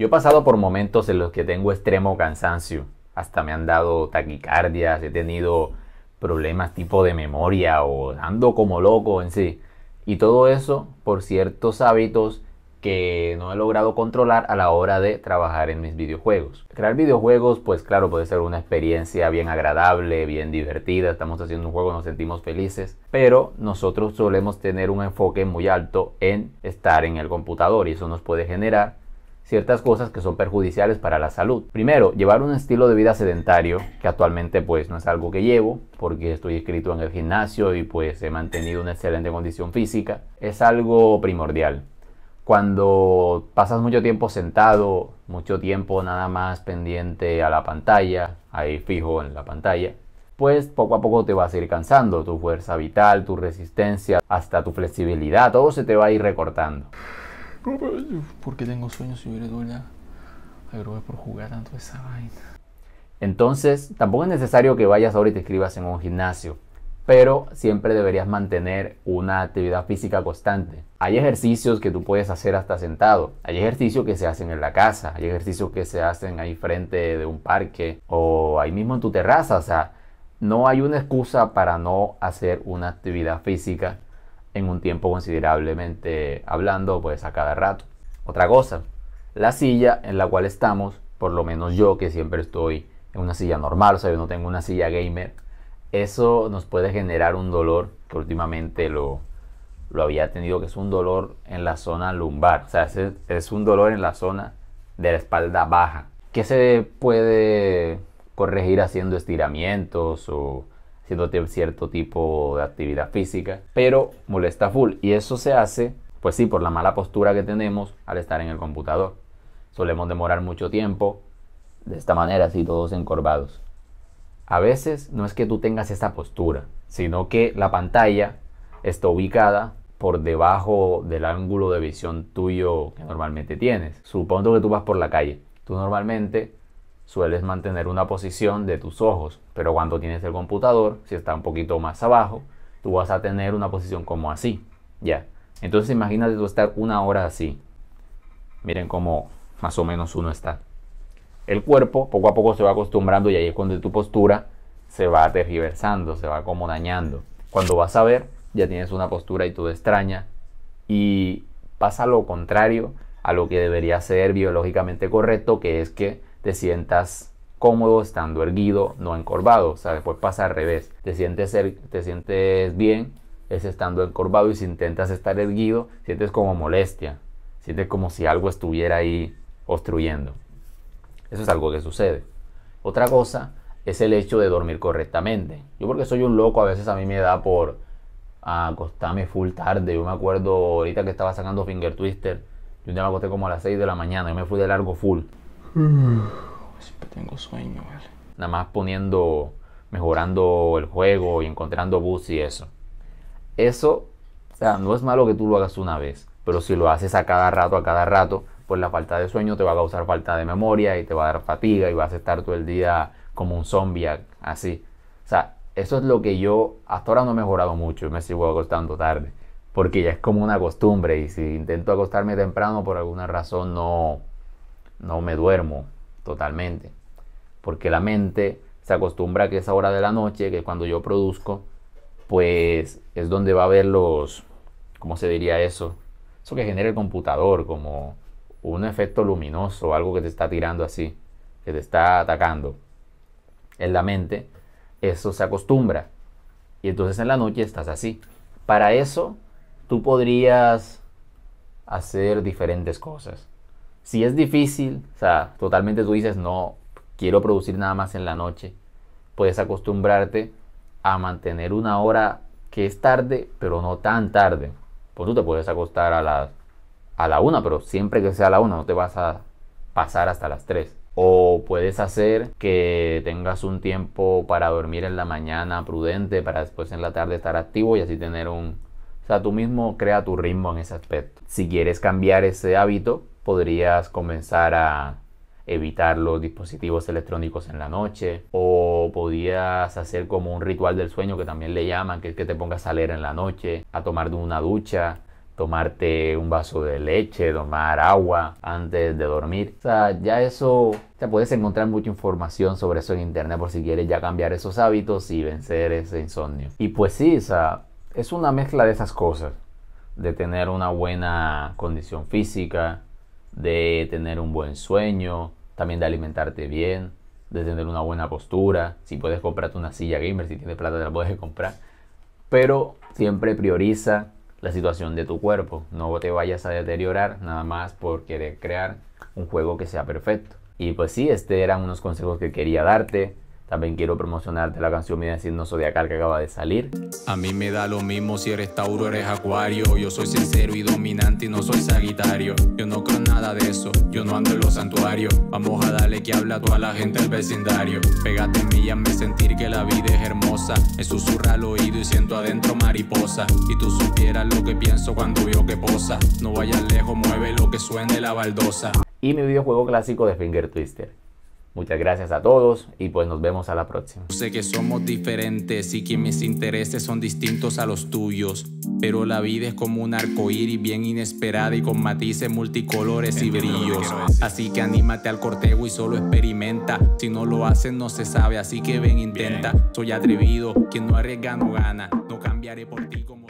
Yo he pasado por momentos en los que tengo extremo cansancio, hasta me han dado taquicardias, he tenido problemas tipo de memoria o ando como loco en sí. Y todo eso por ciertos hábitos que no he logrado controlar a la hora de trabajar en mis videojuegos. Crear videojuegos, pues claro, puede ser una experiencia bien agradable, bien divertida, estamos haciendo un juego, nos sentimos felices, pero nosotros solemos tener un enfoque muy alto en estar en el computador y eso nos puede generar ciertas cosas que son perjudiciales para la salud. Primero, llevar un estilo de vida sedentario, que actualmente pues no es algo que llevo, porque estoy inscrito en el gimnasio y pues he mantenido una excelente condición física, es algo primordial. Cuando pasas mucho tiempo sentado, mucho tiempo nada más pendiente a la pantalla, ahí fijo en la pantalla, pues poco a poco te vas a ir cansando, tu fuerza vital, tu resistencia, hasta tu flexibilidad, todo se te va a ir recortando. Porque tengo sueños y duele duela. Agrobé por jugar tanto esa vaina. Entonces, tampoco es necesario que vayas ahora y te escribas en un gimnasio, pero siempre deberías mantener una actividad física constante. Hay ejercicios que tú puedes hacer hasta sentado, hay ejercicios que se hacen en la casa, hay ejercicios que se hacen ahí frente de un parque o ahí mismo en tu terraza, o sea, no hay una excusa para no hacer una actividad física en un tiempo considerablemente hablando, pues a cada rato. Otra cosa, la silla en la cual estamos, por lo menos yo que siempre estoy en una silla normal, o sea, yo no tengo una silla gamer, eso nos puede generar un dolor que últimamente lo, lo había tenido, que es un dolor en la zona lumbar, o sea, es un dolor en la zona de la espalda baja, que se puede corregir haciendo estiramientos o haciendo cierto tipo de actividad física, pero molesta full. Y eso se hace, pues sí, por la mala postura que tenemos al estar en el computador. Solemos demorar mucho tiempo de esta manera, así todos encorvados. A veces no es que tú tengas esta postura, sino que la pantalla está ubicada por debajo del ángulo de visión tuyo que normalmente tienes. Supongo que tú vas por la calle. Tú normalmente sueles mantener una posición de tus ojos, pero cuando tienes el computador, si está un poquito más abajo, tú vas a tener una posición como así, ¿ya? Entonces imagínate tú estar una hora así. Miren cómo más o menos uno está. El cuerpo poco a poco se va acostumbrando y ahí es cuando tu postura se va tergiversando, se va como dañando. Cuando vas a ver, ya tienes una postura y todo extraña y pasa lo contrario a lo que debería ser biológicamente correcto, que es que te sientas cómodo estando erguido, no encorvado. O sea, después pasa al revés. Te sientes, er, te sientes bien es estando encorvado y si intentas estar erguido, sientes como molestia. Sientes como si algo estuviera ahí obstruyendo. Eso es algo que sucede. Otra cosa es el hecho de dormir correctamente. Yo porque soy un loco, a veces a mí me da por acostarme full tarde. Yo me acuerdo ahorita que estaba sacando Finger Twister. Yo un día me acosté como a las 6 de la mañana. y me fui de largo full. Mm. Siempre tengo sueño, Nada más poniendo, mejorando el juego y encontrando bus y eso. Eso, o sea, no es malo que tú lo hagas una vez, pero si lo haces a cada rato, a cada rato, pues la falta de sueño te va a causar falta de memoria y te va a dar fatiga y vas a estar todo el día como un zombie así. O sea, eso es lo que yo hasta ahora no he mejorado mucho, y me sigo acostando tarde, porque ya es como una costumbre y si intento acostarme temprano por alguna razón no no me duermo totalmente, porque la mente se acostumbra a que esa hora de la noche, que cuando yo produzco, pues es donde va a haber los, ¿cómo se diría eso? Eso que genera el computador, como un efecto luminoso, algo que te está tirando así, que te está atacando. En la mente, eso se acostumbra. Y entonces en la noche estás así. Para eso, tú podrías hacer diferentes cosas. Si es difícil, o sea, totalmente tú dices, no, quiero producir nada más en la noche, puedes acostumbrarte a mantener una hora que es tarde, pero no tan tarde. Pues tú te puedes acostar a a la una, pero siempre que sea la una no te vas a pasar hasta las tres. O puedes hacer que tengas un tiempo para dormir en la mañana prudente, para después en la tarde estar activo y así tener un... O sea, tú mismo crea tu ritmo en ese aspecto. Si quieres cambiar ese hábito, podrías comenzar a evitar los dispositivos electrónicos en la noche o podías hacer como un ritual del sueño que también le llaman, que es que te pongas a leer en la noche, a tomar una ducha, tomarte un vaso de leche, tomar agua antes de dormir. O sea, ya eso, te puedes encontrar mucha información sobre eso en internet por si quieres ya cambiar esos hábitos y vencer ese insomnio. Y pues sí, o sea, es una mezcla de esas cosas, de tener una buena condición física, de tener un buen sueño, también de alimentarte bien, de tener una buena postura. Si puedes comprarte una silla gamer, si tienes plata te la puedes comprar. Pero siempre prioriza la situación de tu cuerpo. No te vayas a deteriorar nada más por querer crear un juego que sea perfecto. Y pues sí, este eran unos consejos que quería darte. También quiero promocionarte la canción Mi de Zodiacal que acaba de salir. A mí me da lo mismo si eres Tauro eres Acuario. Yo soy sincero y dominante y no soy Sagitario. Yo no creo nada de eso, yo no ando en los santuarios. Vamos a darle que habla a toda la gente del vecindario. Pégate en mí y hazme sentir que la vida es hermosa. Me susurra al oído y siento adentro mariposa. Y tú supieras lo que pienso cuando veo que posa. No vayas lejos, mueve lo que suene la baldosa. Y mi videojuego clásico de Finger Twister Muchas gracias a todos y pues nos vemos a la próxima. Sé que somos diferentes y que mis intereses son distintos a los tuyos, pero la vida es como un arcoíris bien inesperada y con matices multicolores y brillos. Así que anímate al cortejo y solo experimenta. Si no lo haces no se sabe, así que ven intenta. Soy atrevido, quien no arriesga no gana. No cambiaré por ti como